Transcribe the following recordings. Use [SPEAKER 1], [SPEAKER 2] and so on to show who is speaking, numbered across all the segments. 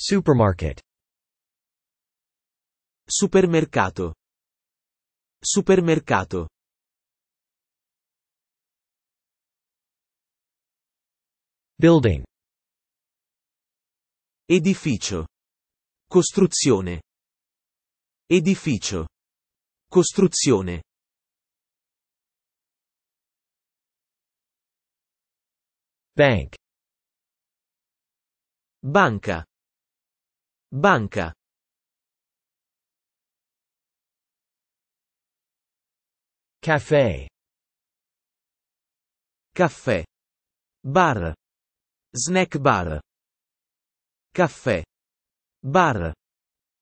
[SPEAKER 1] Supermarket. Supermercato. Supermercato. Building. Edificio. Costruzione. Edificio. Costruzione. Bank. Banca. Banca Caffè Caffè Bar Snack bar Caffè Bar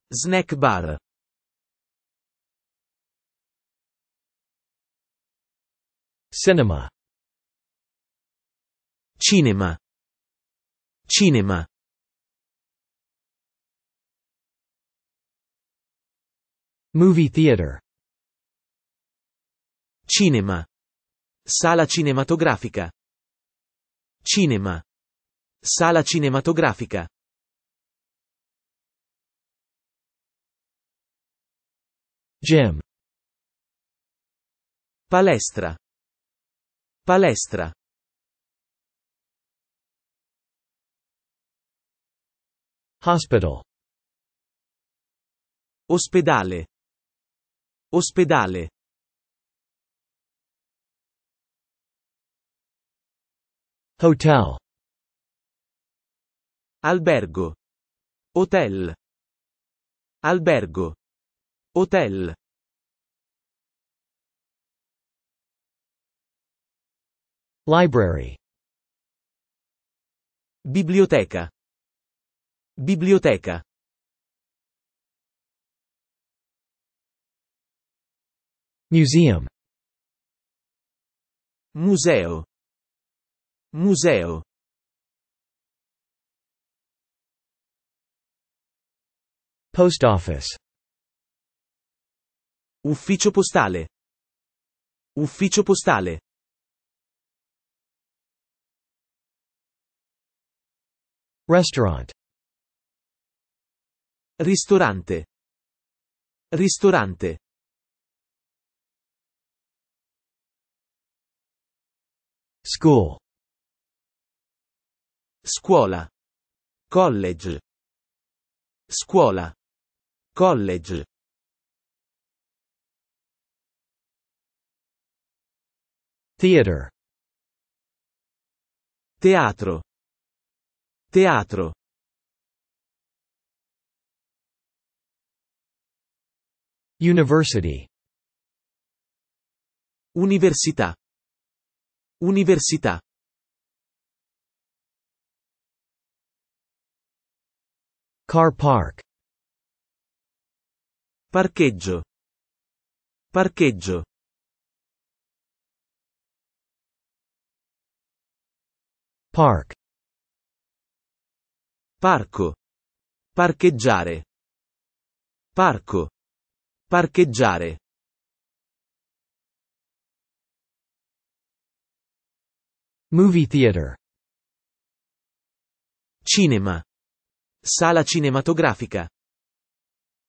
[SPEAKER 1] Snack bar Cinema Cinema Cinema Movie theater. Cinema. Sala cinematografica. Cinema. Sala cinematografica. Gym. Palestra. Palestra. Hospital. Ospedale. Ospedale. Hotel. Albergo. Hotel. Albergo. Hotel. Library. Biblioteca. Biblioteca. Museum Museo Museo Post office Ufficio postale Ufficio postale Restaurant Ristorante Ristorante School. Scuola. College. Scuola. College. Theater. Teatro. Teatro. University. Università. Università Car park Parcheggio Parcheggio Park Parco Parcheggiare Parco Parcheggiare Movie theater. Cinema. Sala cinematografica.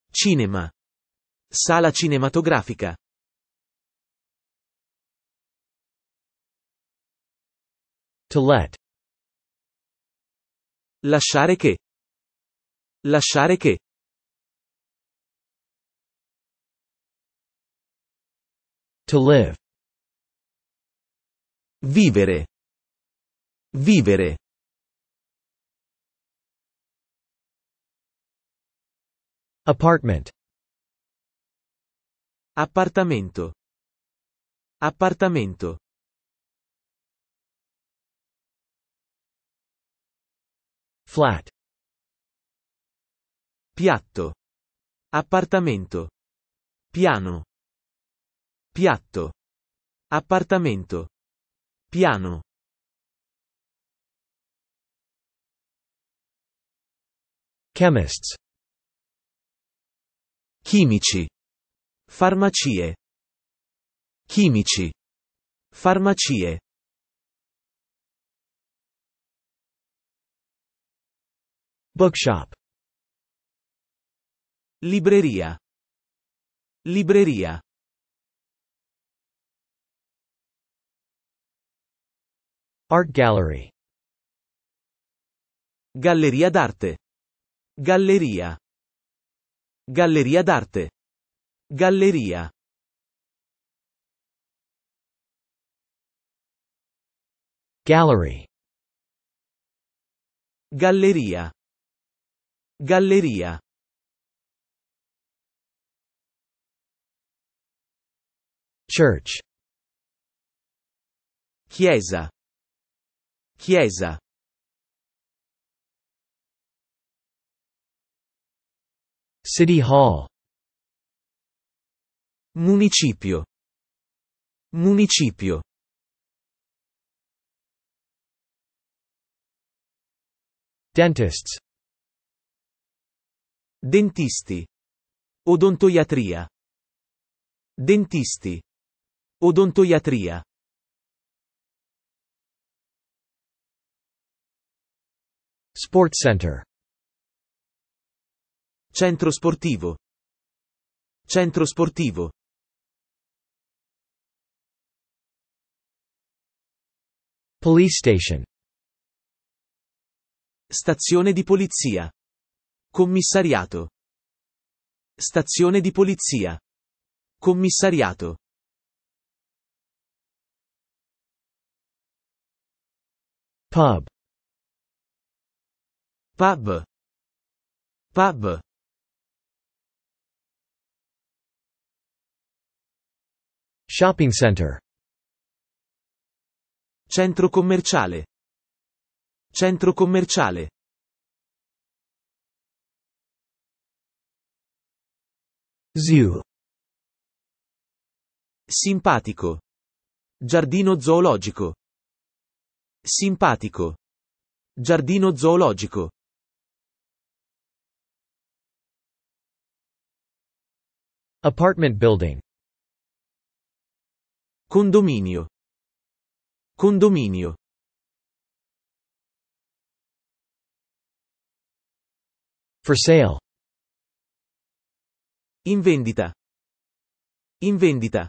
[SPEAKER 1] Cinema. Sala cinematografica. To let. Lasciare che. Lasciare che. To live. Vivere. Vivere. Apartment. Appartamento. Appartamento. Flat. Piatto. Appartamento. Piano. Piatto. Appartamento. Piano. Chemists. Chimici. Farmacie. Chimici. Farmacie. Bookshop. Libreria. Libreria. Art Gallery. Galleria d'arte. Galleria. Galleria d'arte. Galleria. Gallery. Galleria. Galleria. Church. Chiesa. Chiesa. City Hall Municipio Municipio Dentists Dentisti Odontoiatria Dentisti Odontoiatria Sports Center Centro sportivo. Centro sportivo. Police station. Stazione di polizia. Commissariato. Stazione di polizia. Commissariato. Pub. Pub. Pub. Shopping center. Centro commerciale. Centro commerciale. Zoo. Simpatico. Giardino zoologico. Simpatico. Giardino zoologico. Apartment building. Condominio. Condominio. For sale. In vendita. In vendita.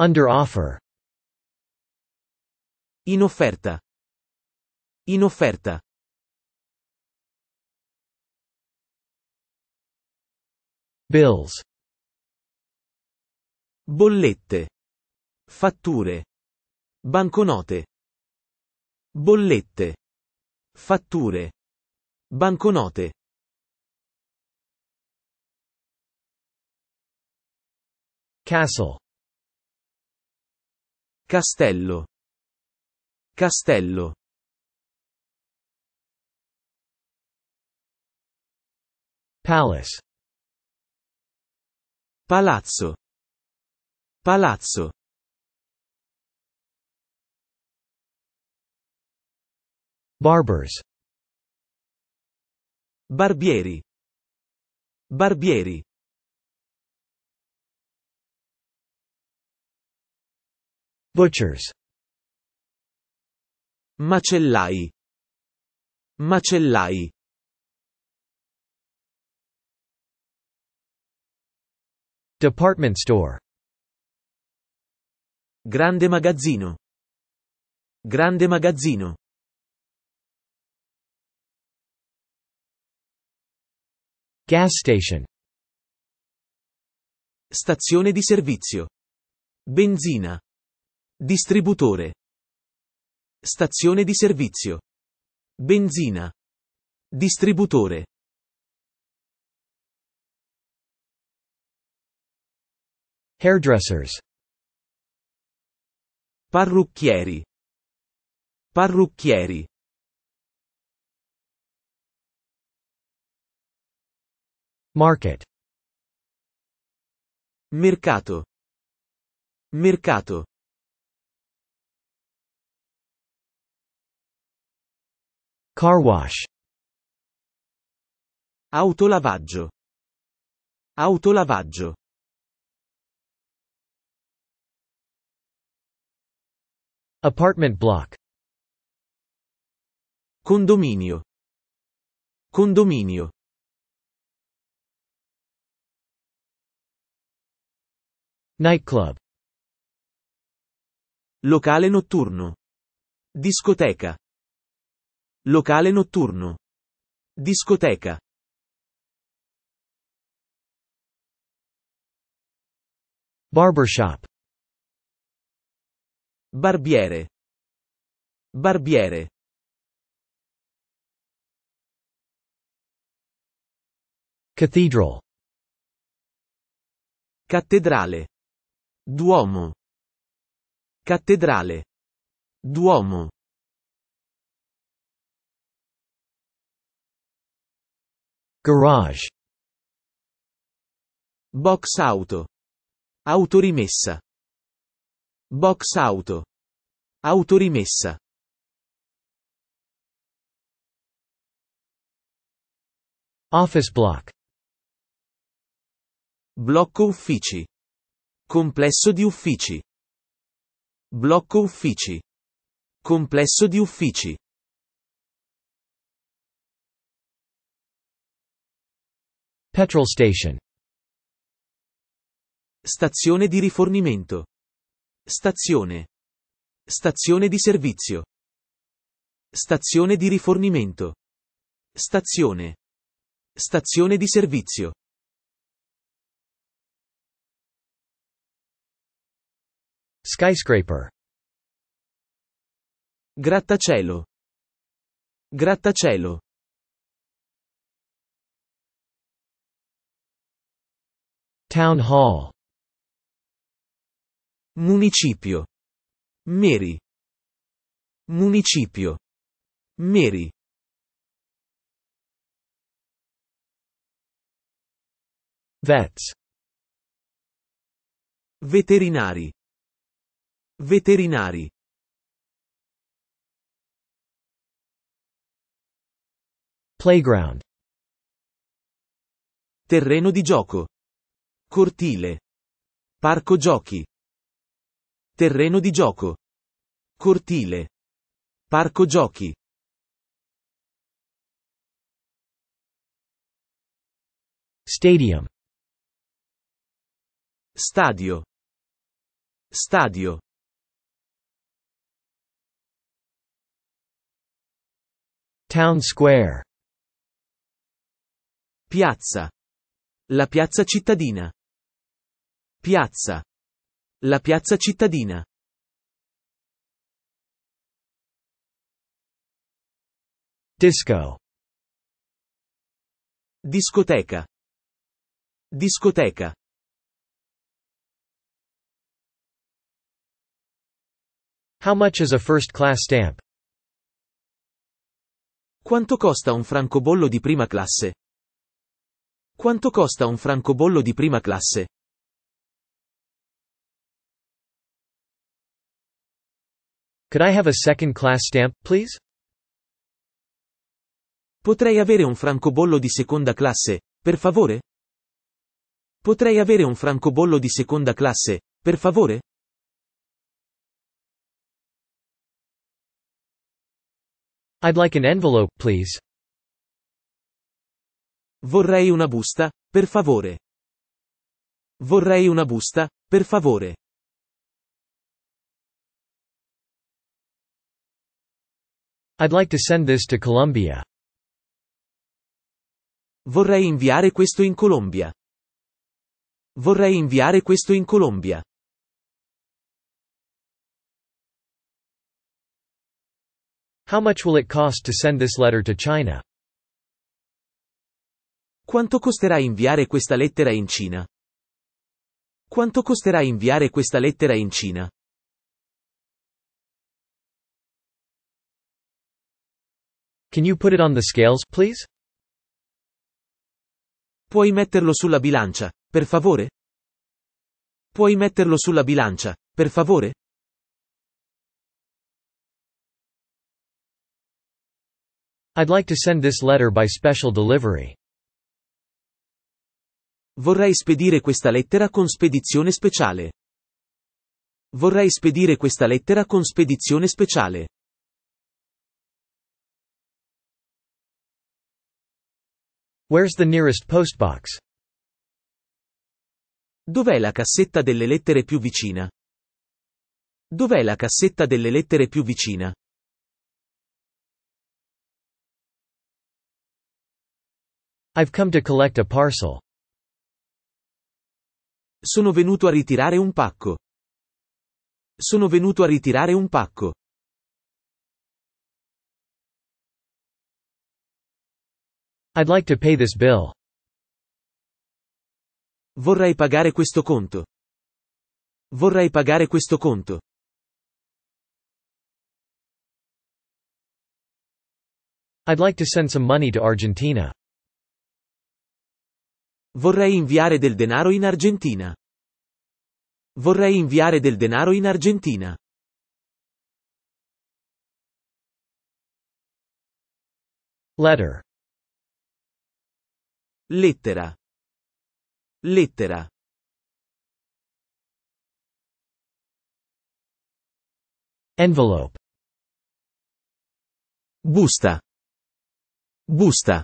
[SPEAKER 1] Under offer. In offerta. In offerta. Bills. Bollette. Fatture. Banconote. Bollette. Fatture. Banconote. Castle. Castello. Castello. Palace. Palazzo. Palazzo. Barbers. Barbieri. Barbieri. Butchers. Macellai. Macellai. Department store. Grande magazzino. Grande magazzino. Gas station. Stazione di servizio. Benzina. Distributore. Stazione di servizio. Benzina. Distributore. Hairdressers. Parrucchieri. Parrucchieri. Market. Mercato. Mercato. Car wash. Autolavaggio. Autolavaggio. Apartment block. Condominio. Condominio. Nightclub. Locale notturno. Discoteca. Locale notturno. Discoteca. Barbershop. Barbiere. Barbiere. Cathedral. Cattedrale. Duomo. Cattedrale. Duomo. Garage. Box auto. Autorimessa. Box auto. Autorimessa. Office block. Blocco uffici. Complesso di uffici. Blocco uffici. Complesso di uffici. Petrol station. Stazione di rifornimento. Stazione. Stazione di servizio. Stazione di rifornimento. Stazione. Stazione di servizio. Skyscraper. Grattacielo. Grattacielo. Town Hall. Municipio. Meri. Municipio. Meri. Vets. Veterinari. Veterinari. Playground. Terreno di gioco. Cortile. Parco giochi. Terreno di gioco. Cortile. Parco giochi. Stadium. Stadio. Stadio. Town Square. Piazza. La piazza cittadina. Piazza. La piazza cittadina. Disco. Discoteca. Discoteca. How much is a first class stamp? Quanto costa un francobollo di prima classe? Quanto costa un francobollo di prima classe? Could I have a second class stamp, please? Potrei avere un francobollo di seconda classe, per favore? Potrei avere un francobollo di seconda classe, per favore? I'd like an envelope, please. Vorrei una busta, per favore. Vorrei una busta, per favore. I'd like to send this to Colombia. Vorrei inviare questo in Colombia. Vorrei inviare questo in Colombia. How much will it cost to send this letter to China? Quanto costerà inviare questa lettera in Cina? Quanto costerà inviare questa lettera in Cina? Can you put it on the scales, please? Puoi metterlo sulla bilancia, per favore? Puoi metterlo sulla bilancia, per favore? I'd like to send this letter by special delivery. Vorrei spedire questa lettera con spedizione speciale. Vorrei spedire questa lettera con spedizione speciale. Where's the nearest postbox? Dov'è la cassetta delle lettere più vicina? Dov'è la cassetta delle lettere più vicina? I've come to collect a parcel. Sono venuto a ritirare un pacco. Sono venuto a ritirare un pacco. I'd like to pay this bill. Vorrei pagare questo conto. Vorrei pagare questo conto. I'd like to send some money to Argentina. Vorrei inviare del denaro in Argentina. Vorrei inviare del denaro in Argentina. Letter. Lettera. Lettera. Envelope. Busta. Busta.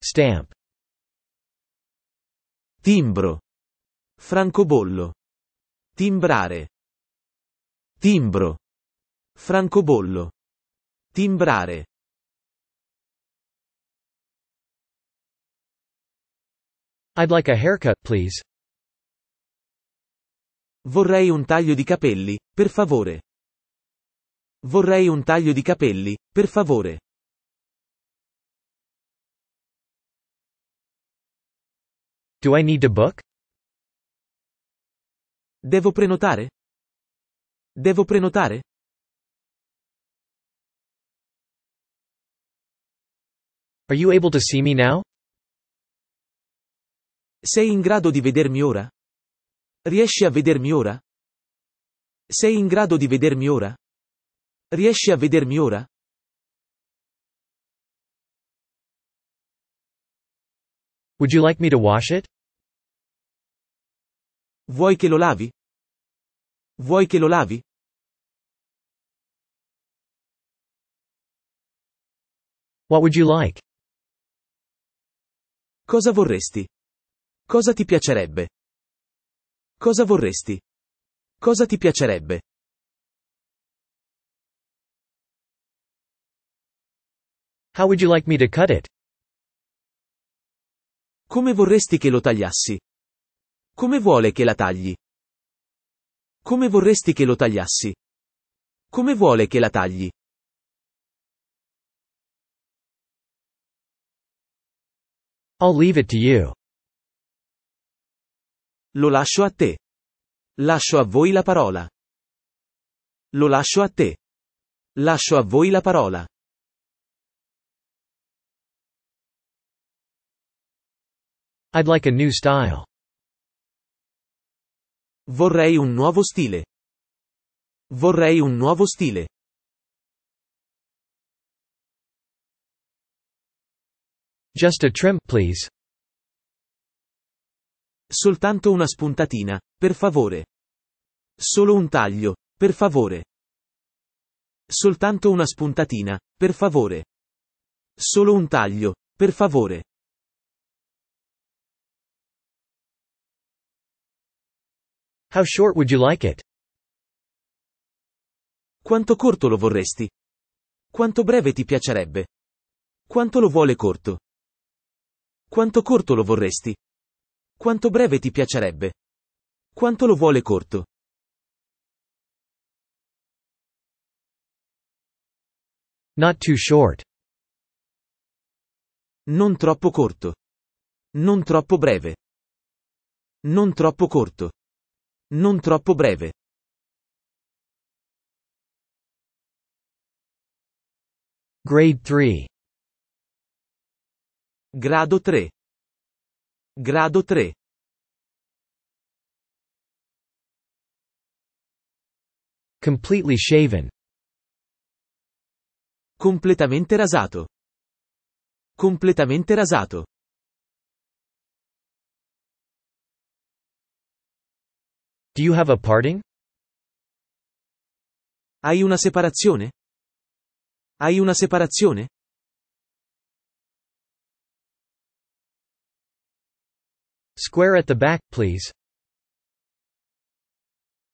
[SPEAKER 1] Stamp. Timbro. Francobollo. Timbrare. Timbro. Francobollo. Timbrare. I'd like a haircut, please. Vorrei un taglio di capelli, per favore. Vorrei un taglio di capelli, per favore. Do I need to book? Devo prenotare? Devo prenotare? Are you able to see me now? Sei in grado di vedermi ora? Riesci a vedermi ora? Sei in grado di vedermi ora? Riesci a vedermi ora? Would you like me to wash it? Vuoi che lo lavi? Vuoi che lo lavi? What would you like? Cosa vorresti? Cosa ti piacerebbe? Cosa vorresti? Cosa ti piacerebbe? How would you like me to cut it? Come vorresti che lo tagliassi? Come vuole che la tagli? Come vorresti che lo tagliassi? Come vuole che la tagli? I'll leave it to you. Lo lascio a te. Lascio a voi la parola. Lo lascio a te. Lascio a voi la parola. I'd like a new style. Vorrei un nuovo stile. Vorrei un nuovo stile. Just a trim, please. Soltanto una spuntatina, per favore. Solo un taglio, per favore. Soltanto una spuntatina, per favore. Solo un taglio, per favore. How short would you like it? Quanto corto lo vorresti? Quanto breve ti piacerebbe? Quanto lo vuole corto? Quanto corto lo vorresti? Quanto breve ti piacerebbe? Quanto lo vuole corto? Not too short. Non troppo corto. Non troppo breve. Non troppo corto. Non troppo breve. Grade 3 Grado 3. Grado 3. Completely shaven. Completamente rasato. Completamente rasato. Do you have a parting? Hai una separazione? Hai una separazione? Square at the back, please.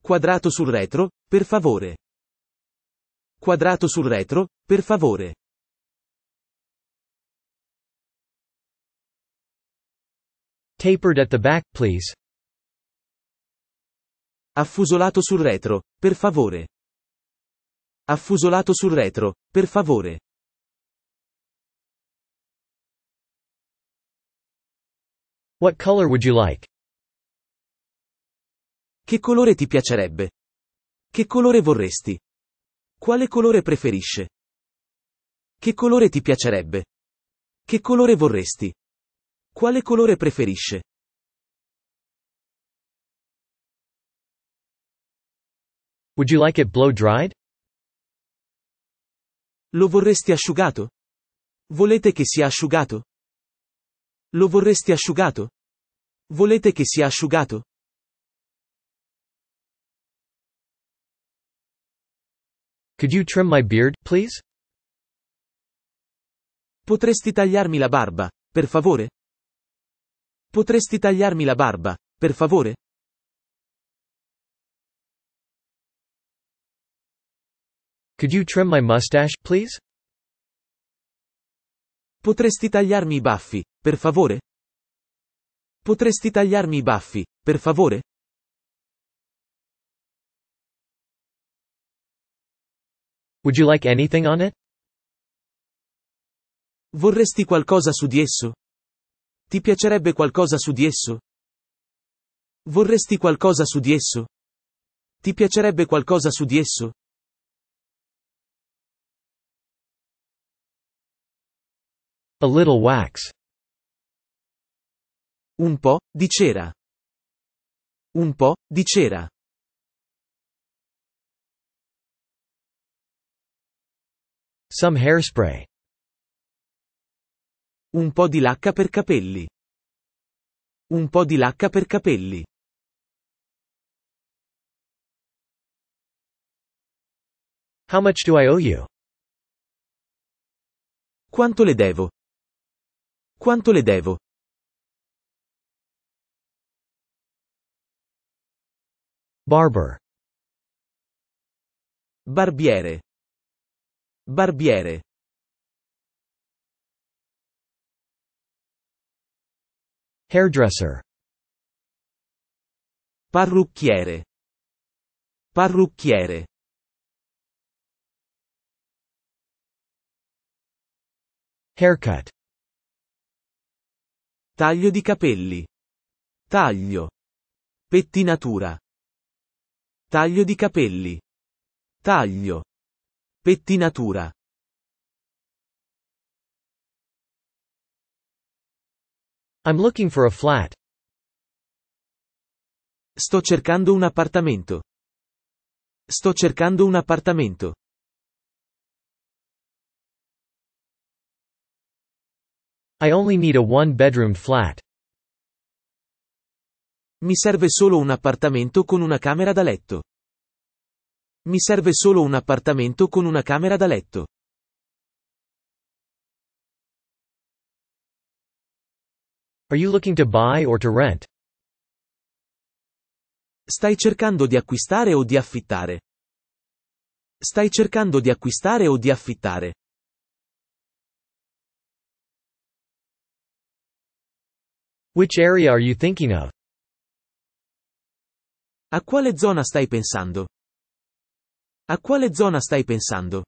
[SPEAKER 1] Quadrato sul retro, per favore. Quadrato sul retro, per favore. Tapered at the back, please. Affusolato sul retro, per favore. Affusolato sul retro, per favore. What color would you like? Che colore ti piacerebbe? Che colore vorresti? Quale colore preferisce? Che colore ti piacerebbe? Che colore vorresti? Quale colore preferisce? Would you like it blow dried? Lo vorresti asciugato? Volete che sia asciugato? Lo vorresti asciugato? Volete che sia asciugato? Could you trim my beard, please? Potresti tagliarmi la barba, per favore? Potresti tagliarmi la barba, per favore? Could you trim my mustache, please? Potresti tagliarmi i baffi, per favore? Potresti tagliarmi i baffi, per favore? Would you like anything on it? Vorresti qualcosa su di esso? Ti piacerebbe qualcosa su di esso? Vorresti qualcosa su di esso? Ti piacerebbe qualcosa su di esso? A little wax. Un po' di cera. Un po' di cera. Some hairspray. Un po' di lacca per capelli. Un po' di lacca per capelli. How much do I owe you? Quanto le devo? Quanto le devo? Barber. Barbiere. Barbiere. Hairdresser. Parrucchiere. Parrucchiere. Haircut. Taglio di capelli. Taglio. Pettinatura. Taglio di capelli. Taglio. Pettinatura. I'm looking for a flat. Sto cercando un appartamento. Sto cercando un appartamento. I only need a one bedroom flat. Mi serve solo un appartamento con una camera da letto. Mi serve solo un appartamento con una camera da letto. Are you looking to buy or to rent? Stai cercando di acquistare o di affittare? Stai cercando di acquistare o di affittare? Which area are you thinking of? A quale zona stai pensando? A quale zona stai pensando?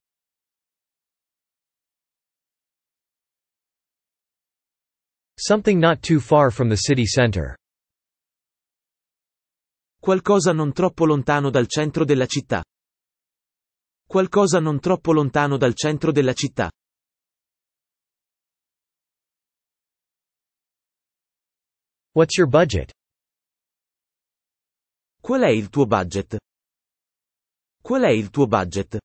[SPEAKER 1] Something not too far from the city center. Qualcosa non troppo lontano dal centro della città. Qualcosa non troppo lontano dal centro della città. What's your budget? Qual è il tuo budget? Qual è il tuo budget?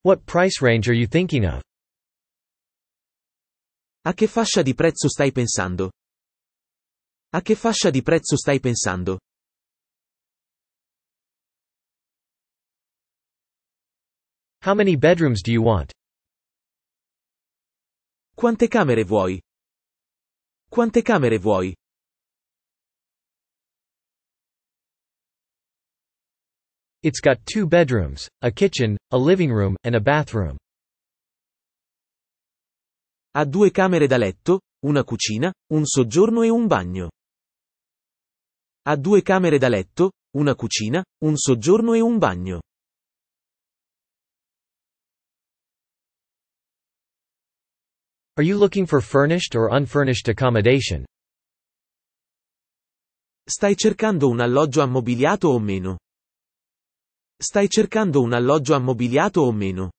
[SPEAKER 1] What price range are you thinking of? A che fascia di prezzo stai pensando? A che fascia di prezzo stai pensando? How many bedrooms do you want? Quante camere vuoi? Quante camere vuoi? It's got two bedrooms, a kitchen, a living room, and a bathroom. Ha due camere da letto, una cucina, un soggiorno e un bagno. Ha due camere da letto, una cucina, un soggiorno e un bagno. Are you looking for furnished or unfurnished accommodation? Stai cercando un alloggio ammobiliato o meno? Stai cercando un alloggio ammobiliato o meno?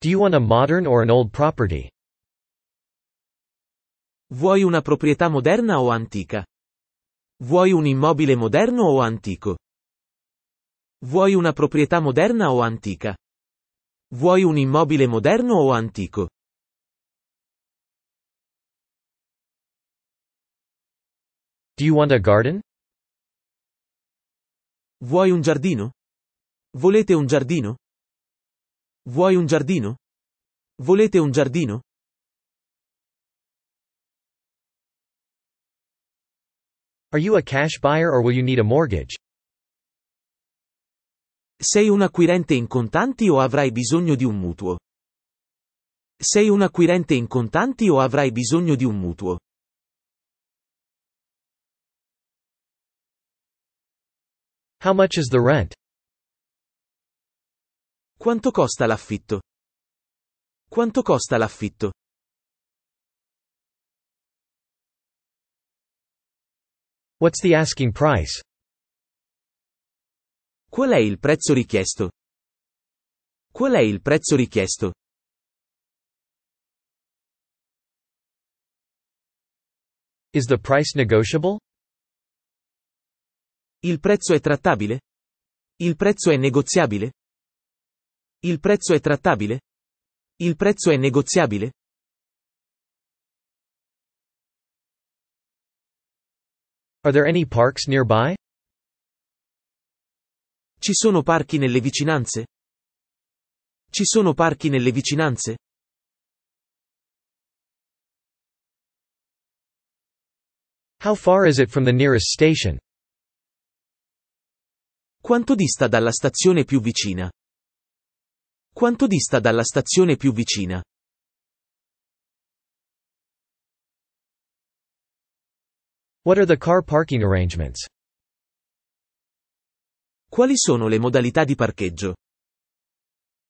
[SPEAKER 1] Do you want a modern or an old property? Vuoi una proprietà moderna o antica? Vuoi un immobile moderno o antico? Vuoi una proprietà moderna o antica? Vuoi un immobile moderno o antico? Do you want a garden? Vuoi un giardino? Volete un giardino? Vuoi un giardino? Volete un giardino? Are you a cash buyer or will you need a mortgage? Sei un acquirente in contanti o avrai bisogno di un mutuo? Sei un acquirente in contanti o avrai bisogno di un mutuo? How much is the rent? Quanto costa l'affitto? Quanto costa l'affitto? What's the asking price? Qual è il prezzo richiesto? Qual è il prezzo richiesto? Is the price negotiable? Il prezzo è trattabile? Il prezzo è negoziabile? Il prezzo è trattabile? Il prezzo è negoziabile? Are there any parks nearby? Ci sono parchi nelle vicinanze? Ci sono parchi nelle vicinanze? How far is it from the nearest station? Quanto dista dalla stazione più vicina? Quanto dista dalla stazione più vicina? What are the car parking arrangements? Quali sono le modalità di parcheggio?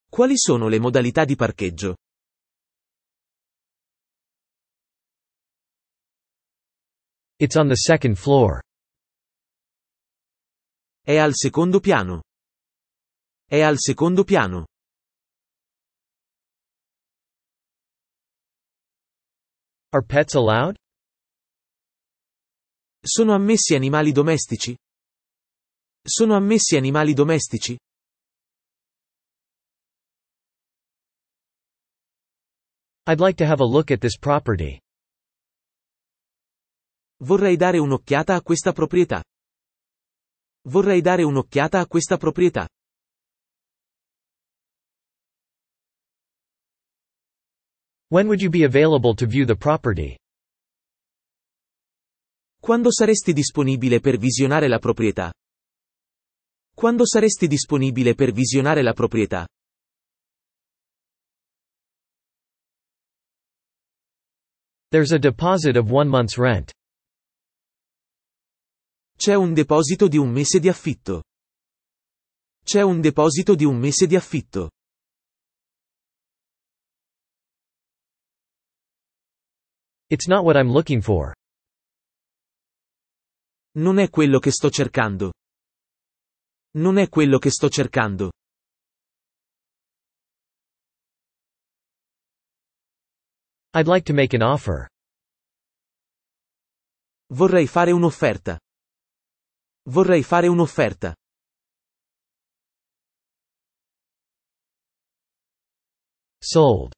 [SPEAKER 1] Quali sono le modalità di parcheggio? It's on the second floor. È al secondo piano. È al secondo piano. Are pets allowed? Sono ammessi animali domestici? Sono ammessi animali domestici? I'd like to have a look at this property. Vorrei dare un'occhiata a questa proprietà. Vorrei dare un'occhiata a questa proprietà. When would you be available to view the property? Quando saresti disponibile per visionare la proprietà? Quando saresti disponibile per visionare la proprietà? There's a deposit of one month's rent. C'è un deposito di un mese di affitto. C'è un deposito di un mese di affitto. It's not what I'm looking for. Non è quello che sto cercando. Non è quello che sto cercando. I'd like to make an offer. Vorrei fare un'offerta. Vorrei fare un'offerta. Sold.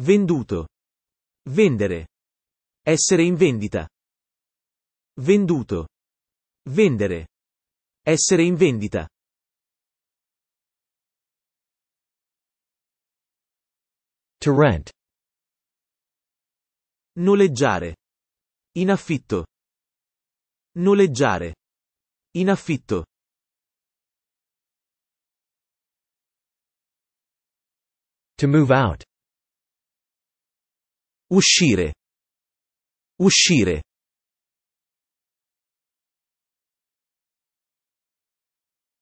[SPEAKER 1] Venduto. Vendere. Essere in vendita. Venduto. Vendere. Essere in vendita. To rent. Noleggiare. In affitto. Noleggiare. In affitto. To move out. Uscire. Uscire.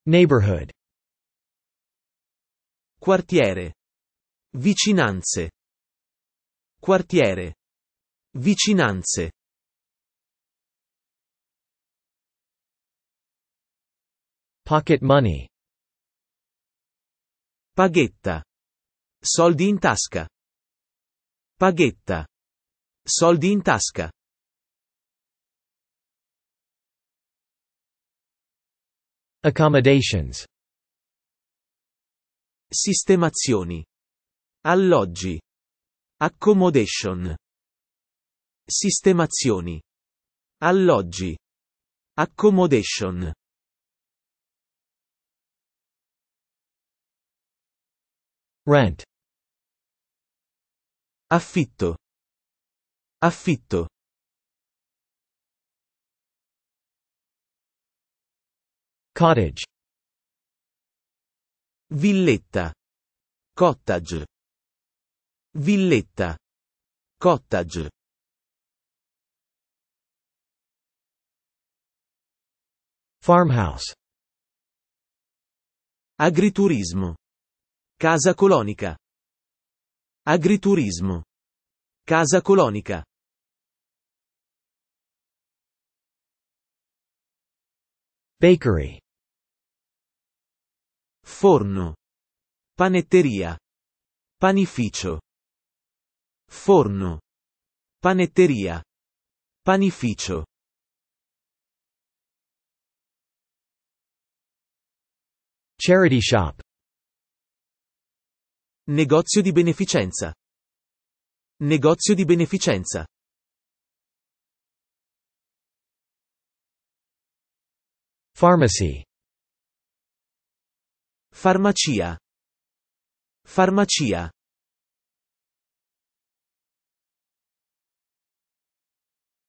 [SPEAKER 1] Neighborhood. Quartiere. Vicinanze. Quartiere. Vicinanze. Pocket money. Paghetta. Soldi in tasca. Paghetta. Soldi in tasca. Accommodations. Sistemazioni. Alloggi. Accommodation. Sistemazioni. Alloggi. Accommodation. Rent. Affitto. Affitto. Cottage. Villetta. Cottage. Villetta. Cottage. Farmhouse. Agriturismo. Casa colonica. Agriturismo. Casa colonica. Bakery. Forno. Panetteria. Panificio. Forno. Panetteria. Panificio. Charity shop. Negozio di beneficenza. Negozio di beneficenza. Pharmacy. Farmacia. Farmacia.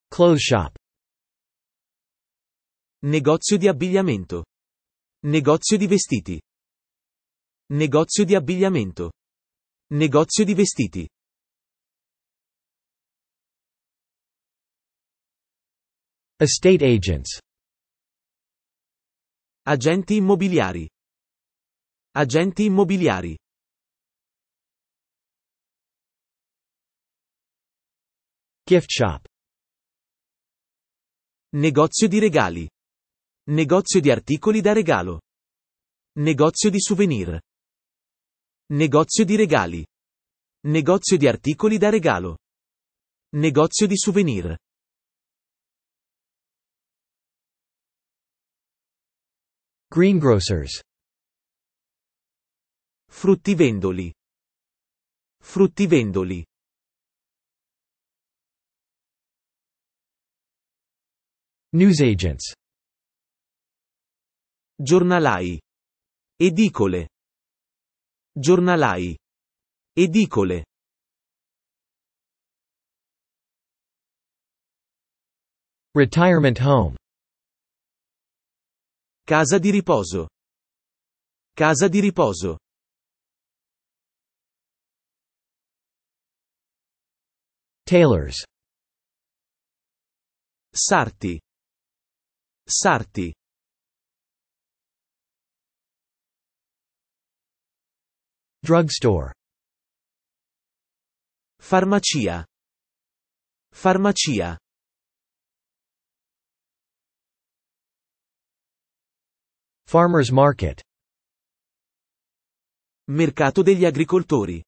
[SPEAKER 1] Clothes shop. Negozio di abbigliamento. Negozio di vestiti. Negozio di abbigliamento. Negozio di vestiti. Estate agents. Agenti immobiliari. Agenti immobiliari. Gift shop. Negozio di regali. Negozio di articoli da regalo. Negozio di souvenir. Negozio di regali. Negozio di articoli da regalo. Negozio di souvenir. Greengrocers Fruttivendoli. Fruttivendoli. Newsagents. Giornalai. Edicole. Giornalai. Edicole. Retirement home. Casa di riposo. Casa di riposo. Taylor's Sarti Sarti Drugstore Farmacia Farmacia Farmers Market Mercato degli agricoltori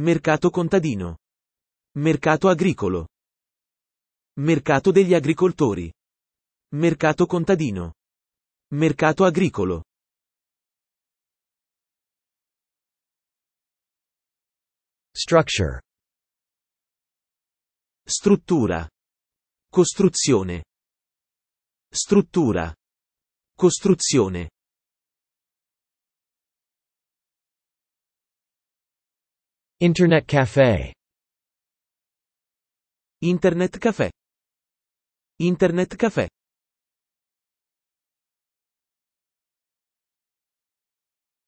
[SPEAKER 1] Mercato contadino Mercato agricolo. Mercato degli agricoltori. Mercato contadino. Mercato agricolo. Structure. Struttura. Costruzione. Struttura. Costruzione. Internet cafe. Internet caffè. Internet caffè.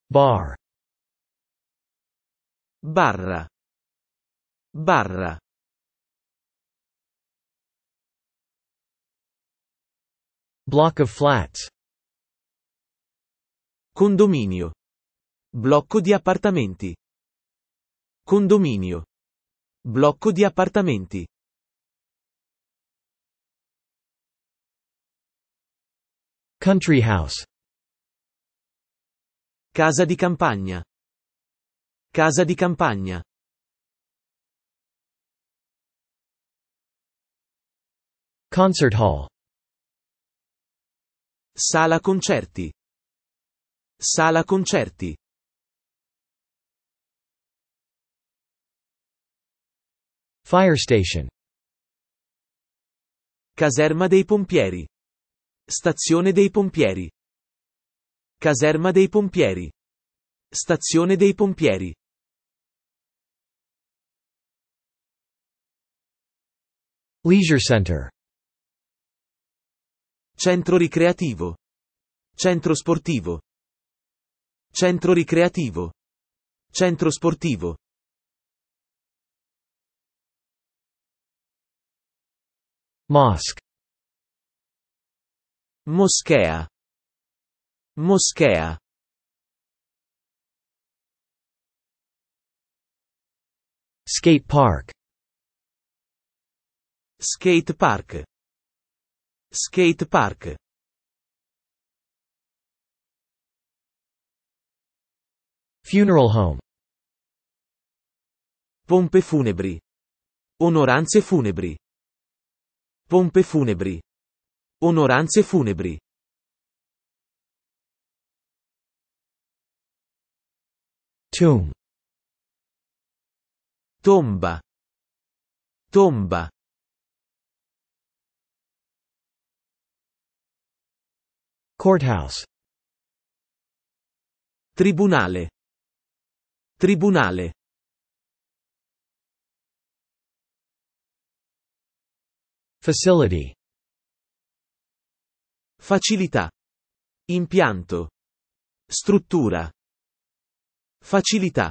[SPEAKER 1] Bar. Barra. Barra. Block of flats. Condominio. Blocco di appartamenti. Condominio. Blocco di appartamenti. Country house. Casa di campagna. Casa di campagna. Concert hall. Sala concerti. Sala concerti. Fire station. Caserma dei pompieri. Stazione dei pompieri. Caserma dei pompieri. Stazione dei pompieri. Leisure Center. Centro ricreativo. Centro sportivo. Centro ricreativo. Centro sportivo. Mosque. Moschea. Moschea. Skate park. Skate park. Skate park. Funeral home. Pompe funebri. Onoranze funebri. Pompe funebri. Onoranze funebri. Tomb. Tomba. Tomba. Courthouse. Tribunale. Tribunale. Facility. Facilità. Impianto. Struttura. Facilità.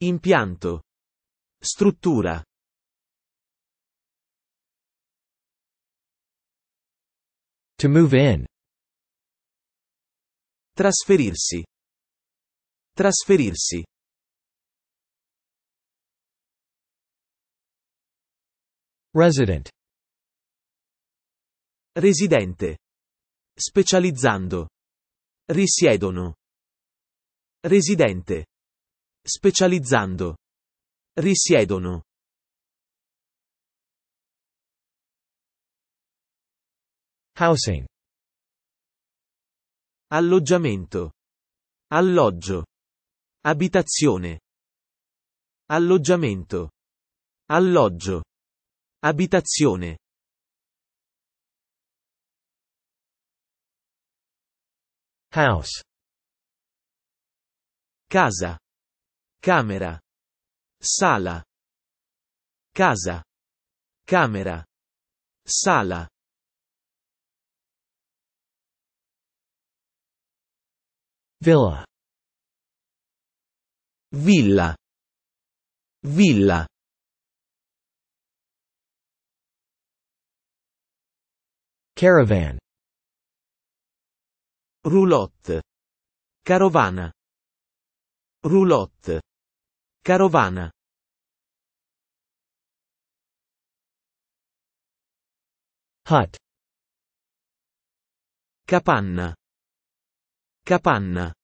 [SPEAKER 1] Impianto. Struttura. To move in. Trasferirsi. Trasferirsi. Resident. Residente. Specializzando. Risiedono. Residente. Specializzando. Risiedono. Housing. Alloggiamento. Alloggio. Abitazione. Alloggiamento. Alloggio. Abitazione. House. Casa. Camera. Sala. Casa. Camera. Sala. Villa. Villa. Villa. Caravan Roulotte. Carovana. Roulotte. Carovana. Hut. Capanna. Capanna.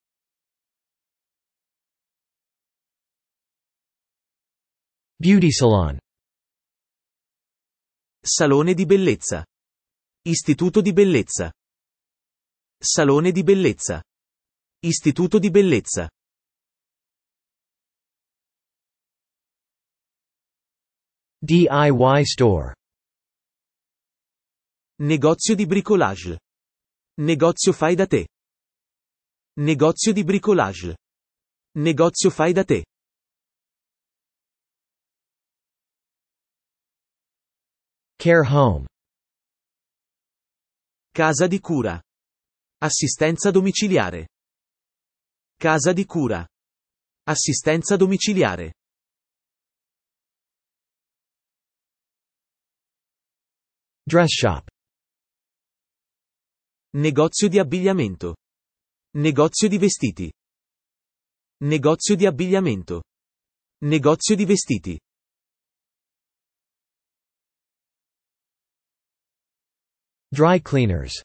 [SPEAKER 1] Beauty salon. Salone di bellezza. Istituto di bellezza. Salone di bellezza. Istituto di bellezza. DIY store. Negozio di bricolage. Negozio fai da te. Negozio di bricolage. Negozio fai da te. Care home. Casa di cura. Assistenza domiciliare. Casa di cura. Assistenza domiciliare. Dress shop. Negozio di abbigliamento. Negozio di vestiti. Negozio di abbigliamento. Negozio di vestiti. Dry cleaners.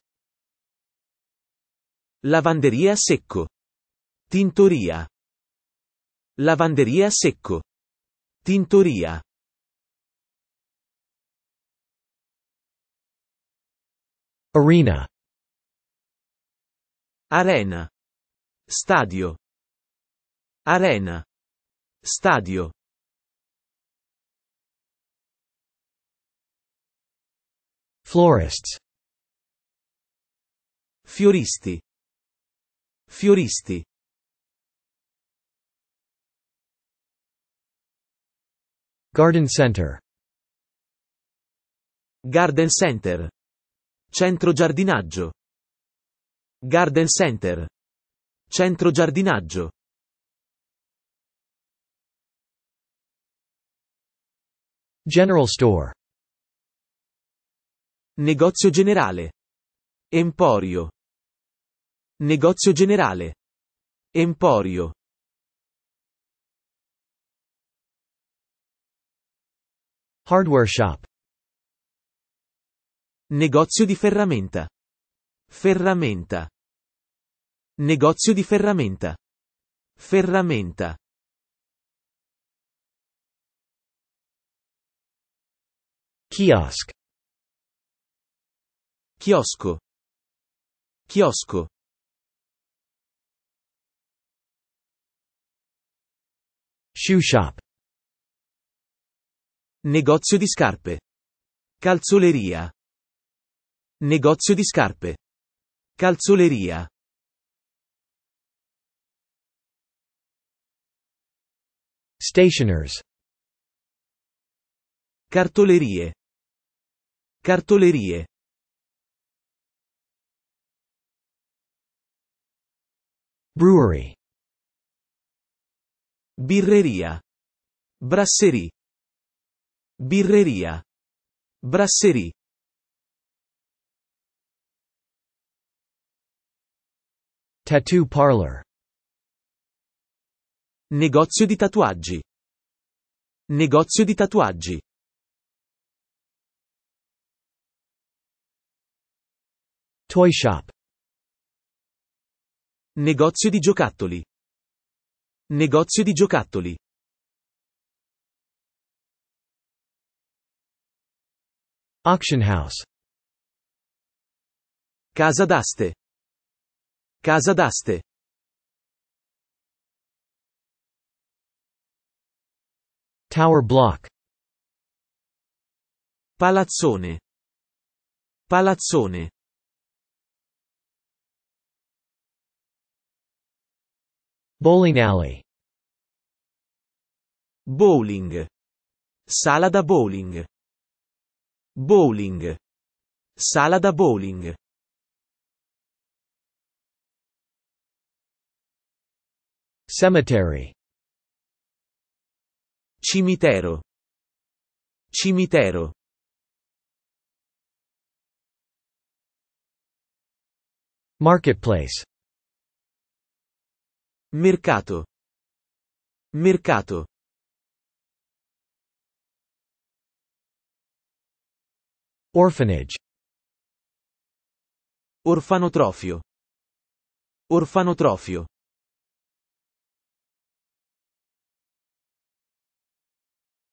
[SPEAKER 1] Lavanderia secco. Tintoria. Lavanderia secco. Tintoria. Arena. Arena. Stadio. Arena. Stadio. Florists. Fioristi. Fioristi. Garden Center. Garden Center. Centro giardinaggio. Garden Center. Centro giardinaggio. General Store. Negozio generale. Emporio. Negozio generale. Emporio. Hardware shop. Negozio di ferramenta. Ferramenta. Negozio di ferramenta. Ferramenta. Kiosk. Chiosco. Chiosco. Shoe shop. Negozio di scarpe. Calzoleria. Negozio di scarpe. Calzoleria. Stationers. Cartolerie. Cartolerie. Brewery. Birreria. Brasserie. Birreria. Brasserie. Tattoo parlor. Negozio di tatuaggi. Negozio di tatuaggi. Toy shop. Negozio di giocattoli. Negozio di giocattoli. Auction house. Casa d'aste. Casa d'aste. Tower block. Palazzone. Palazzone. Bowling alley. Bowling. Sala da bowling. Bowling. Sala da bowling. Cemetery. Cimitero. Cimitero. Marketplace Mercato. Mercato. Orphanage. Orfanotrofio. Orfanotrofio.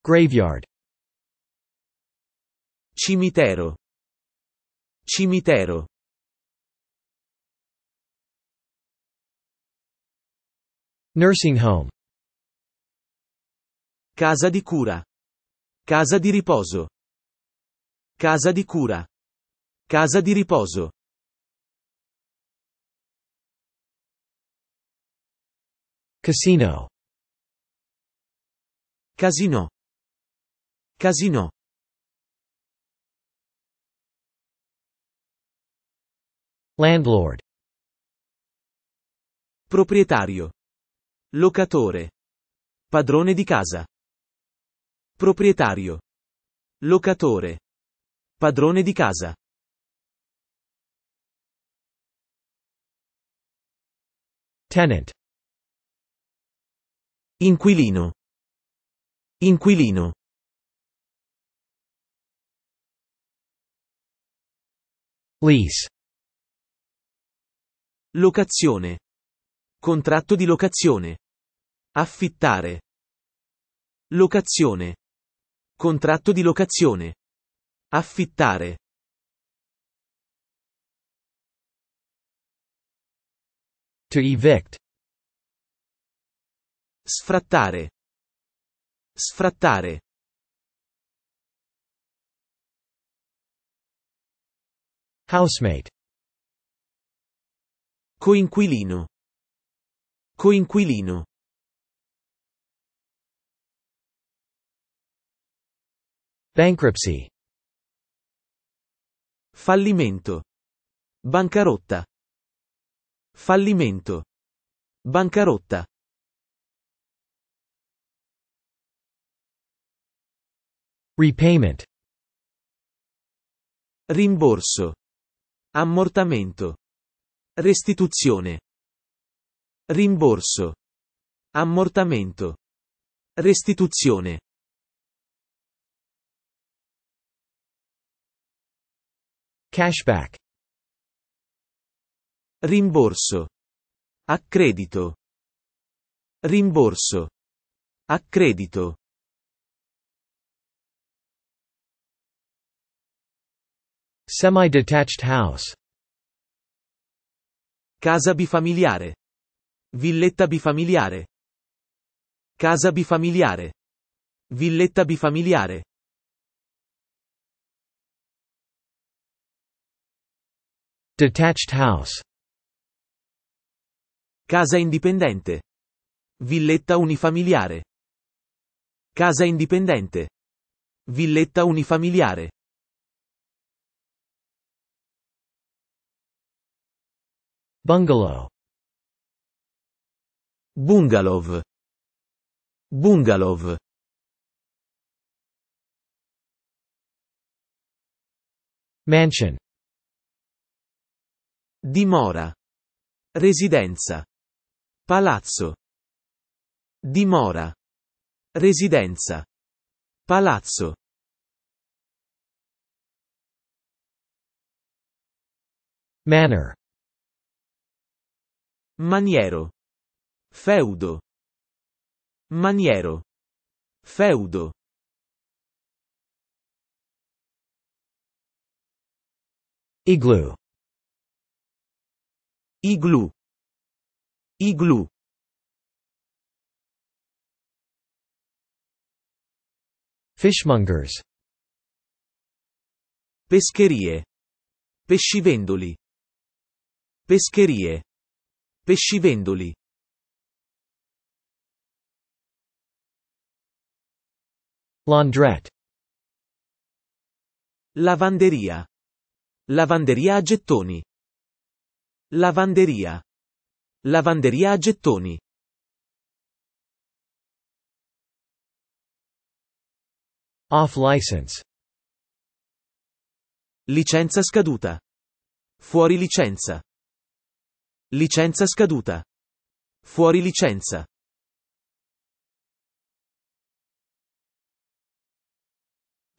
[SPEAKER 1] Graveyard. Cimitero. Cimitero. Nursing home. Casa di cura. Casa di riposo. Casa di cura. Casa di riposo. Casino. Casino. Casino. Landlord. Proprietario. Locatore. Padrone di casa. Proprietario. Locatore. Padrone di casa. Tenant. Inquilino. Inquilino. Lease. Locazione. Contratto di locazione. Affittare. Locazione. Contratto di locazione. Affittare. To evict. Sfrattare. Sfrattare. Housemate. Coinquilino. Coinquilino. Bankruptcy. Fallimento. Bancarotta. Fallimento. Bancarotta. Repayment. Rimborso. Ammortamento. Restituzione. Rimborso. Ammortamento. Restituzione. Cashback. Rimborso. Accredito. Rimborso. Accredito. Semi-detached house. Casa bifamiliare. Villetta bifamiliare. Casa bifamiliare. Villetta bifamiliare. Detached house. Casa indipendente. Villetta unifamiliare. Casa indipendente. Villetta unifamiliare. Bungalow. Bungalow. Bungalow. Mansion. Dimora. Residenza. Palazzo. Dimora. Residenza. Palazzo. Manor. Maniero. Feudo. Maniero. Feudo. Igloo. Iglu. Iglu. Fishmongers. Pescherie. Pescivendoli. Pescherie. Pescivendoli. Laundrette. Lavanderia. Lavanderia a gettoni. Lavanderia. Lavanderia a gettoni. Off license. Licenza scaduta. Fuori licenza. Licenza scaduta. Fuori licenza.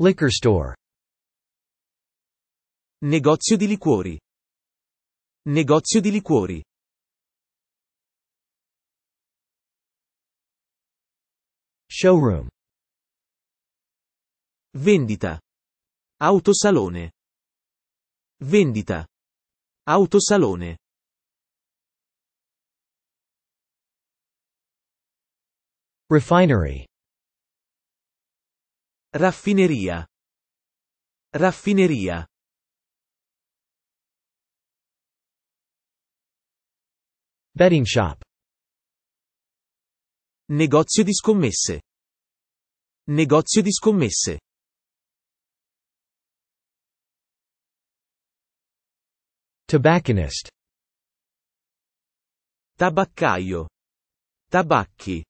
[SPEAKER 1] Liquor store. Negozio di liquori. Negozio di liquori. Showroom. Vendita. Autosalone. Vendita. Autosalone. Refinery. Raffineria. Raffineria. Betting shop. Negozio di scommesse. Negozio di scommesse. Tobacconist. Tabaccaio. Tabacchi.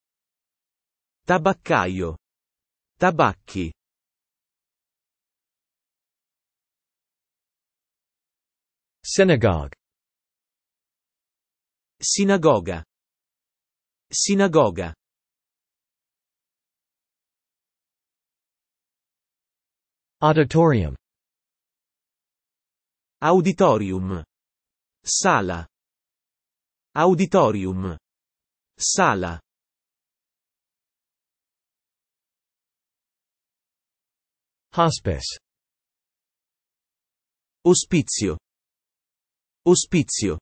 [SPEAKER 1] Tabaccaio. Tabacchi. Synagogue. Sinagoga. Sinagoga. Auditorium. Auditorium. Sala. Auditorium. Sala. Hospice. Ospizio. Ospizio.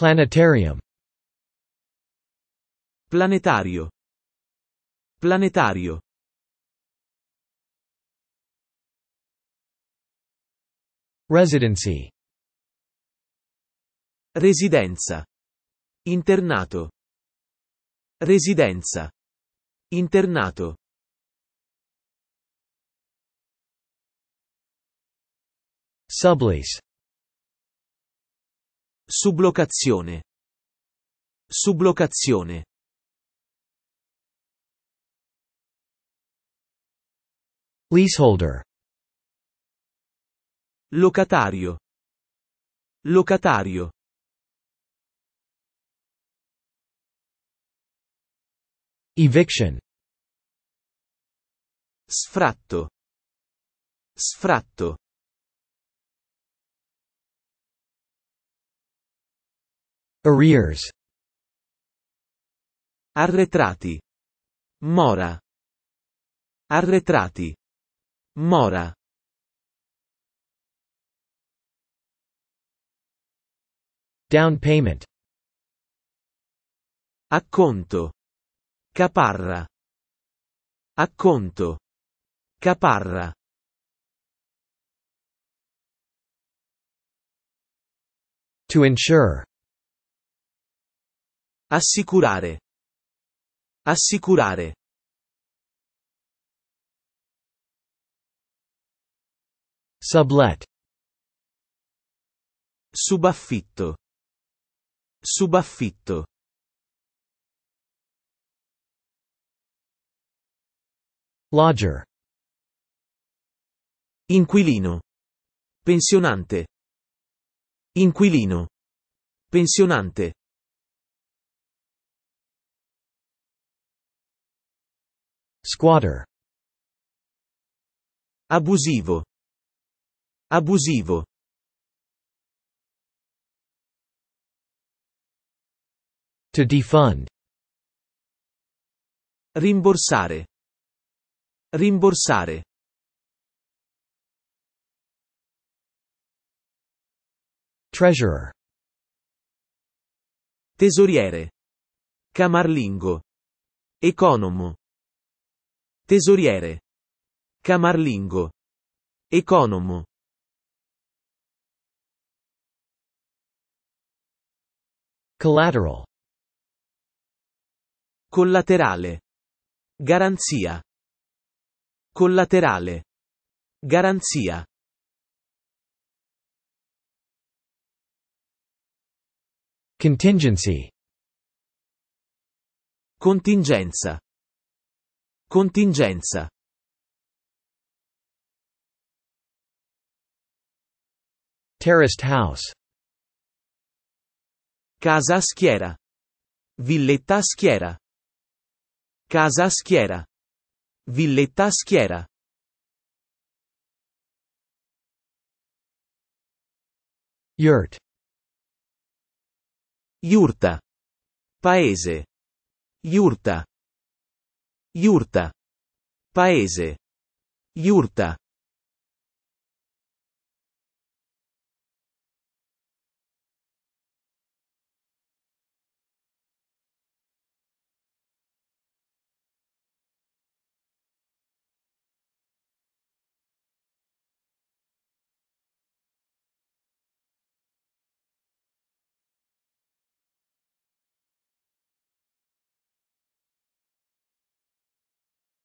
[SPEAKER 1] Planetarium Planetario Planetario Residency Residenza Internato Residenza Internato Sublease Sublocazione. Sublocazione. Leaseholder. Locatario. Locatario. Eviction. Sfratto. Sfratto. Arrears. Arretrati. Mora. Arretrati. Mora. Down payment. Acconto. Caparra. Acconto. Caparra. To insure. Assicurare. Assicurare. Sublet. Subaffitto. Subaffitto. Lodger. Inquilino. Pensionante. Inquilino. Pensionante. Squatter. Abusivo. Abusivo. To defund. Rimborsare. Rimborsare. Treasurer. Tesoriere. Camarlingo. Economo. Tesoriere. Camarlingo. Economo. Collateral. Collaterale. Garanzia. Collaterale. Garanzia. Contingency. Contingenza. Contingenza. Terraced house. Casa schiera. Villetta schiera. Casa schiera. Villetta schiera. Yurt. Yurta. Paese. Yurta. Yurta. Paese. Yurta.